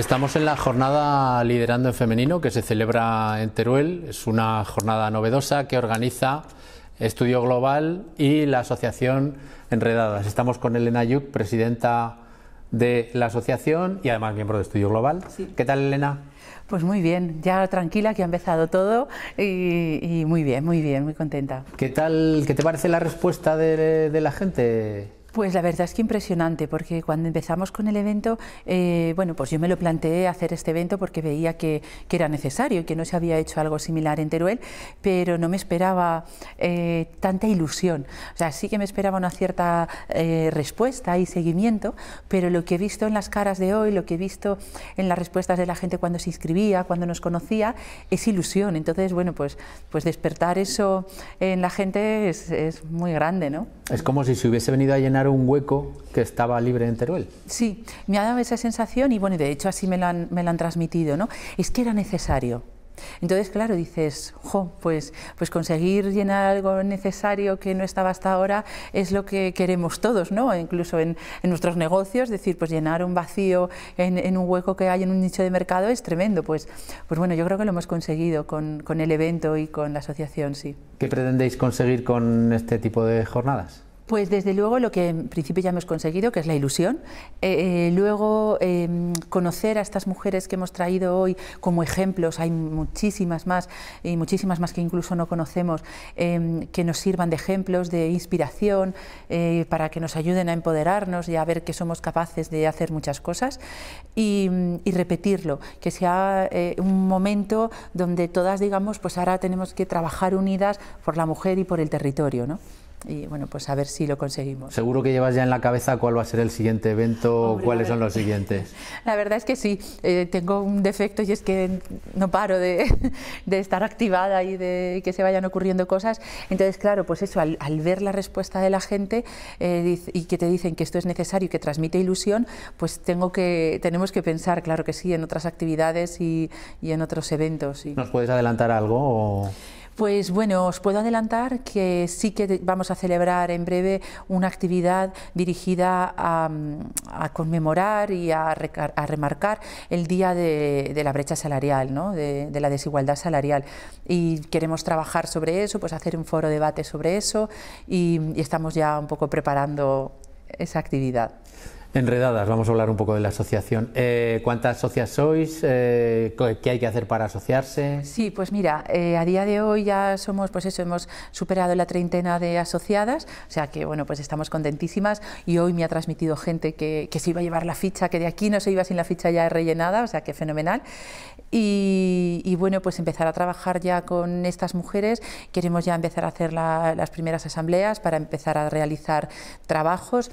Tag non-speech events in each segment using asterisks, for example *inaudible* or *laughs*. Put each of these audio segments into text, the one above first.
Estamos en la jornada Liderando en Femenino que se celebra en Teruel. Es una jornada novedosa que organiza Estudio Global y la Asociación Enredadas. Estamos con Elena Yuk, presidenta de la asociación y además miembro de Estudio Global. ¿Qué tal, Elena? Pues muy bien, ya tranquila que ha empezado todo y, muy bien, muy bien, muy contenta. ¿Qué tal, qué te parece la respuesta de, de la gente? Pues la verdad es que impresionante, porque cuando empezamos con el evento, eh, bueno, pues yo me lo planteé hacer este evento porque veía que, era necesario y que no se había hecho algo similar en Teruel, pero no me esperaba eh, tanta ilusión. O sea, sí que me esperaba una cierta eh, respuesta y seguimiento, pero lo que he visto en las caras de hoy, lo que he visto en las respuestas de la gente cuando se inscribía, cuando nos conocía, es ilusión. Entonces, bueno, pues, pues despertar eso en la gente es muy grande, ¿no? Es como si se hubiese venido a llenar un hueco que estaba libre en Teruel. Sí, me ha dado esa sensación y bueno, de hecho así me la han, me transmitido, ¿no? Es que era necesario. Entonces, claro, dices, jo, pues, pues conseguir llenar algo necesario que no estaba hasta ahora es lo que queremos todos, ¿no? E incluso en, nuestros negocios, es decir, pues llenar un vacío en, un hueco que hay en un nicho de mercado es tremendo. Pues, pues, bueno, yo creo que lo hemos conseguido con, con el evento y con la asociación, sí. ¿Qué pretendéis conseguir con este tipo de jornadas? Pues desde luego lo que en principio ya hemos conseguido, que es la ilusión. Eh, eh, luego em, conocer a estas mujeres que hemos traído hoy como ejemplos, hay muchísimas más y muchísimas más que incluso no conocemos, em, que nos sirvan de ejemplos, de inspiración, eh, para que nos ayuden a empoderarnos y a ver que somos capaces de hacer muchas cosas y, mm, repetirlo, que sea un momento donde todas digamos, pues ahora tenemos que trabajar unidas por la mujer y por el territorio. ¿no? y bueno, pues a ver si lo conseguimos. Seguro que llevas ya en la cabeza cuál va a ser el siguiente evento o cuáles son los siguientes. *laughs* La verdad es que sí, eh, tengo un defecto y es que no paro *laughs* de, estar activada y de que se vayan ocurriendo cosas. Entonces, claro, pues eso, al, ver la respuesta de la gente eh, y que te dicen que esto es necesario y que transmite ilusión, pues tengo que, tenemos que pensar, claro que sí, en otras actividades y, en otros eventos. Y... ¿Nos puedes adelantar algo? O... Pues bueno, os puedo adelantar que sí que vamos a celebrar en breve una actividad dirigida a, conmemorar y a, remarcar el Día de, la Brecha Salarial, ¿no? de, la desigualdad salarial. Y queremos trabajar sobre eso, pues hacer un foro de debate sobre eso y estamos ya un poco preparando esa actividad. Enredadas, vamos a hablar un poco de la asociación. Eh, ¿Cuántas socias sois? Eh, ¿Qué hay que hacer para asociarse? Sí, pues mira, eh, a día de hoy ya somos, pues eso, hemos superado la treintena de asociadas, o sea que, bueno, pues estamos contentísimas y hoy me ha transmitido gente que, se iba a llevar la ficha, que de aquí no se iba sin la ficha ya rellenada, o sea que fenomenal. Y, bueno, pues empezar a trabajar ya con estas mujeres, queremos ya empezar a hacer las primeras asambleas para empezar a realizar trabajos.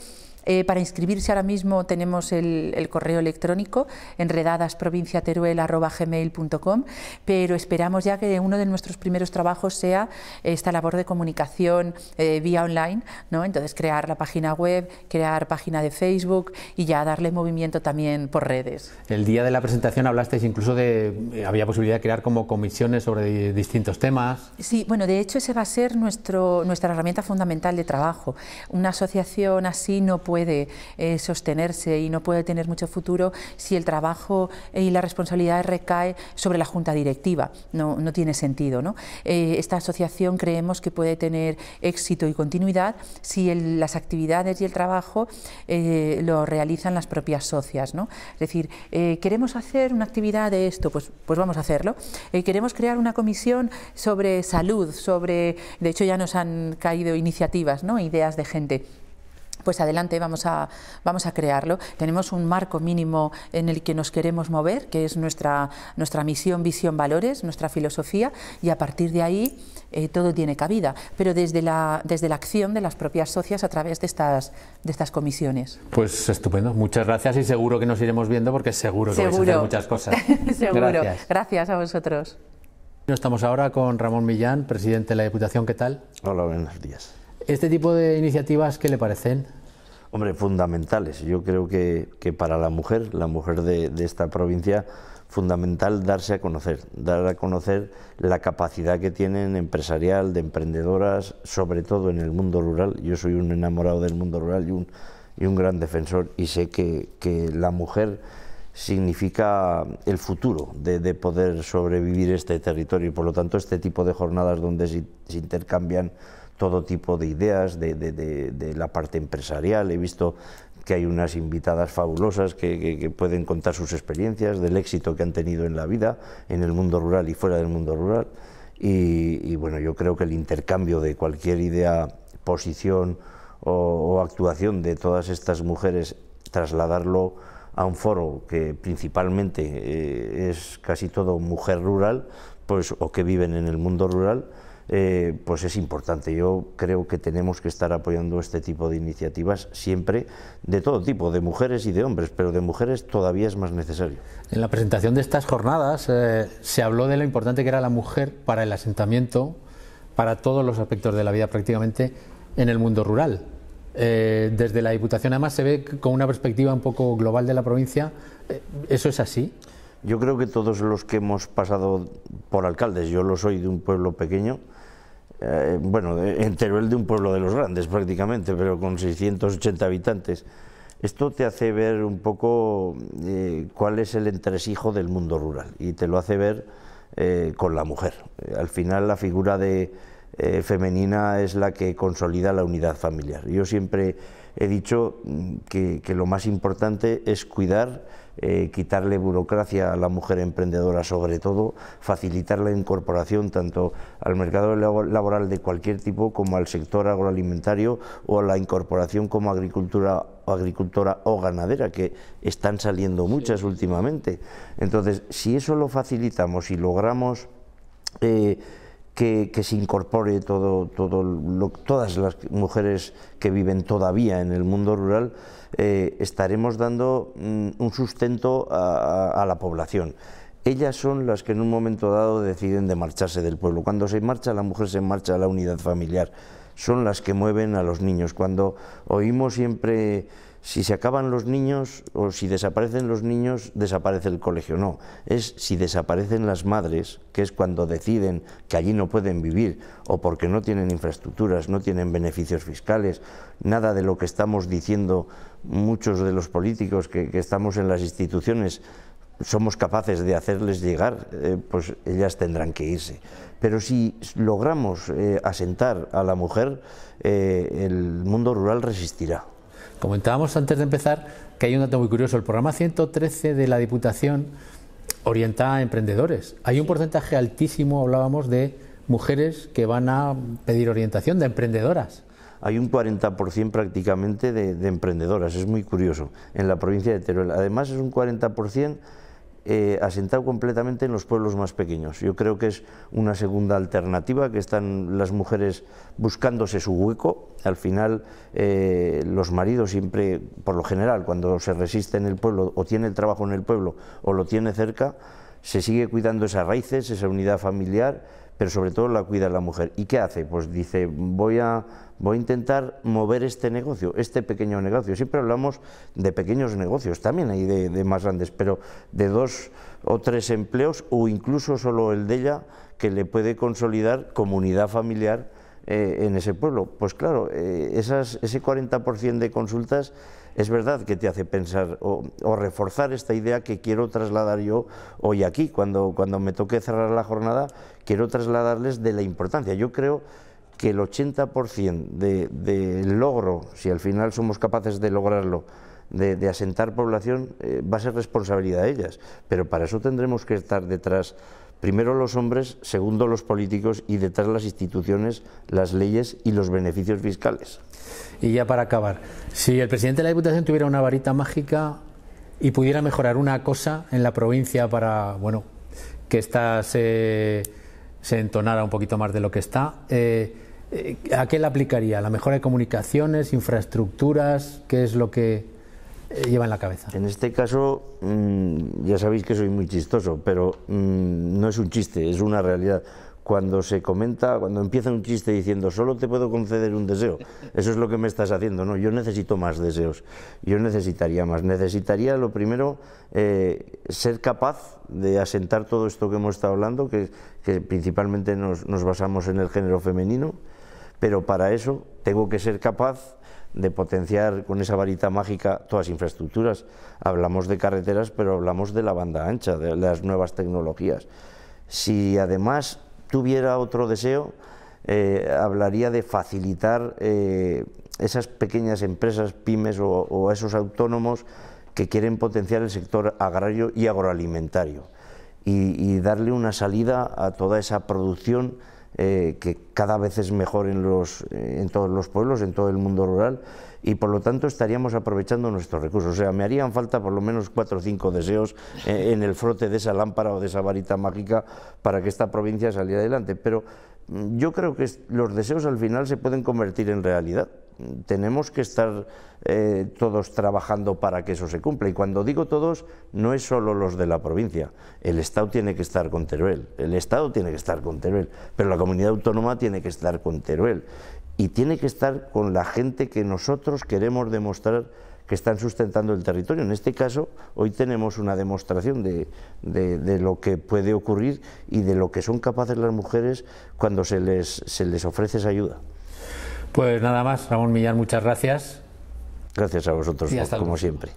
Eh, para inscribirse ahora mismo tenemos el, correo electrónico enredadasprovinciateruel.com, pero esperamos ya que uno de nuestros primeros trabajos sea esta labor de comunicación eh, vía online, ¿no? entonces crear la página web, crear página de Facebook y ya darle movimiento también por redes. El día de la presentación hablasteis incluso de, eh, había posibilidad de crear como comisiones sobre distintos temas. Sí, bueno, de hecho ese va a ser nuestro, nuestra herramienta fundamental de trabajo. Una asociación así no puede puede eh, sostenerse y no puede tener mucho futuro si el trabajo eh, y la responsabilidad recae sobre la junta directiva. No, tiene sentido. Eh, esta asociación creemos que puede tener éxito y continuidad si las actividades y el trabajo lo realizan las propias socias. Es decir, queremos hacer una actividad de esto, pues, pues vamos a hacerlo. queremos crear una comisión sobre salud, sobre, de hecho ya nos han caído iniciativas, ¿no? ideas de gente pues adelante, vamos a, vamos a crearlo. Tenemos un marco mínimo en el que nos queremos mover, que es nuestra, nuestra misión, visión, valores, nuestra filosofía, y a partir de ahí eh, todo tiene cabida, pero desde la, desde la acción de las propias socias a través de estas, de estas comisiones. Pues estupendo, muchas gracias y seguro que nos iremos viendo porque seguro que vais a hacer muchas cosas. *laughs* seguro, gracias. gracias a vosotros. Estamos ahora con Ramón Millán, presidente de la Diputación, ¿qué tal? Hola, buenos días. ¿Este tipo de iniciativas qué le parecen? Hombre, fundamentales. Yo creo que, para la mujer, la mujer de, esta provincia, fundamental darse a conocer, dar a conocer la capacidad que tienen empresarial, de emprendedoras, sobre todo en el mundo rural. Yo soy un enamorado del mundo rural y un, y un gran defensor y sé que, la mujer significa el futuro de, poder sobrevivir este territorio y por lo tanto este tipo de jornadas donde se intercambian todo tipo de ideas de, la parte empresarial. He visto que hay unas invitadas fabulosas que, pueden contar sus experiencias del éxito que han tenido en la vida, en el mundo rural y fuera del mundo rural. Y, bueno, yo creo que el intercambio de cualquier idea, posición o, actuación de todas estas mujeres, trasladarlo a un foro que principalmente eh, es casi todo mujer rural, pues o que viven en el mundo rural, eh, pues es importante. Yo creo que tenemos que estar apoyando este tipo de iniciativas siempre, de todo tipo, de mujeres y de hombres, pero de mujeres todavía es más necesario. En la presentación de estas jornadas eh, se habló de lo importante que era la mujer para el asentamiento, para todos los aspectos de la vida prácticamente en el mundo rural. Eh, desde la Diputación además se ve con una perspectiva un poco global de la provincia. ¿Eso es así? Yo creo que todos los que hemos pasado por alcaldes, yo lo soy de un pueblo pequeño, eh, bueno, entero el de un pueblo de los grandes prácticamente, pero con 680 habitantes, esto te hace ver un poco eh, cuál es el entresijo del mundo rural y te lo hace ver eh, con la mujer. Al final la figura de eh, femenina es la que consolida la unidad familiar. Yo siempre he dicho mm, que, lo más importante es cuidar, eh, quitarle burocracia a la mujer emprendedora sobre todo, facilitar la incorporación tanto al mercado laboral de cualquier tipo como al sector agroalimentario o a la incorporación como agricultura agricultora o ganadera, que están saliendo muchas últimamente. Entonces, si eso lo facilitamos y logramos... Eh, que, se incorpore todo, todas las mujeres que viven todavía en el mundo rural, eh, estaremos dando mm, un sustento a, a la población ellas son las que en un momento dado deciden de marcharse del pueblo. Cuando se marcha la mujer, se marcha la unidad familiar. Son las que mueven a los niños. Cuando oímos siempre si se acaban los niños o si desaparecen los niños, desaparece el colegio. No, es si desaparecen las madres, que es cuando deciden que allí no pueden vivir o porque no tienen infraestructuras, no tienen beneficios fiscales, nada de lo que estamos diciendo muchos de los políticos que, estamos en las instituciones somos capaces de hacerles llegar, eh, pues ellas tendrán que irse. Pero si logramos eh, asentar a la mujer, eh, el mundo rural resistirá. Comentábamos antes de empezar que hay un dato muy curioso, el programa 113 de la Diputación orienta a emprendedores. Hay un porcentaje altísimo, hablábamos de mujeres que van a pedir orientación, de emprendedoras. Hay un 40% prácticamente de, de emprendedoras, es muy curioso, en la provincia de Teruel. Además es un 40% eh, asentado completamente en los pueblos más pequeños. Yo creo que es una segunda alternativa, que están las mujeres buscándose su hueco. Al final, eh, los maridos siempre, por lo general, cuando se resiste en el pueblo o tiene el trabajo en el pueblo o lo tiene cerca, se sigue cuidando esas raíces, esa unidad familiar, pero sobre todo la cuida la mujer. ¿Y qué hace? Pues dice, voy a voy a intentar mover este negocio, este pequeño negocio. Siempre hablamos de pequeños negocios, también hay de, más grandes, pero de dos o tres empleos o incluso solo el de ella que le puede consolidar comunidad familiar eh, en ese pueblo. Pues claro, eh, ese 40% de consultas es verdad que te hace pensar o, reforzar esta idea que quiero trasladar yo hoy aquí, cuando, cuando me toque cerrar la jornada, quiero trasladarles de la importancia. Yo creo que el 80% del logro, si al final somos capaces de lograrlo, de, asentar población, eh, va a ser responsabilidad de ellas. Pero para eso tendremos que estar detrás, primero los hombres, segundo los políticos y detrás las instituciones, las leyes y los beneficios fiscales. Y ya para acabar, si el presidente de la Diputación tuviera una varita mágica y pudiera mejorar una cosa en la provincia para, bueno, que esta se, entonara un poquito más de lo que está, eh, eh, ¿a qué la aplicaría? ¿La mejora de comunicaciones, infraestructuras? ¿Qué es lo que eh, lleva en la cabeza? En este caso, mm, ya sabéis que soy muy chistoso, pero mm, no es un chiste, es una realidad cuando se comenta, cuando empieza un chiste diciendo solo te puedo conceder un deseo, eso es lo que me estás haciendo. No, yo necesito más deseos, yo necesitaría más. Necesitaría lo primero eh, ser capaz de asentar todo esto que hemos estado hablando, que, principalmente nos, basamos en el género femenino, pero para eso tengo que ser capaz de potenciar con esa varita mágica todas las infraestructuras. Hablamos de carreteras, pero hablamos de la banda ancha, de las nuevas tecnologías. Si además tuviera otro deseo, eh, hablaría de facilitar eh, esas pequeñas empresas, pymes o, esos autónomos que quieren potenciar el sector agrario y agroalimentario y, y darle una salida a toda esa producción eh, que cada vez es mejor en, los, eh, en todos los pueblos, en todo el mundo rural, y por lo tanto estaríamos aprovechando nuestros recursos. O sea, me harían falta por lo menos cuatro o cinco deseos eh, en el frote de esa lámpara o de esa varita mágica para que esta provincia saliera adelante. Pero mm, yo creo que los deseos al final se pueden convertir en realidad tenemos que estar eh, todos trabajando para que eso se cumpla. Y cuando digo todos, no es solo los de la provincia. El Estado tiene que estar con Teruel, el Estado tiene que estar con Teruel, pero la comunidad autónoma tiene que estar con Teruel. Y tiene que estar con la gente que nosotros queremos demostrar que están sustentando el territorio. En este caso, hoy tenemos una demostración de, lo que puede ocurrir y de lo que son capaces las mujeres cuando se les, se les ofrece esa ayuda. Pues nada más, Ramón Millán, muchas gracias. Gracias a vosotros, como siempre.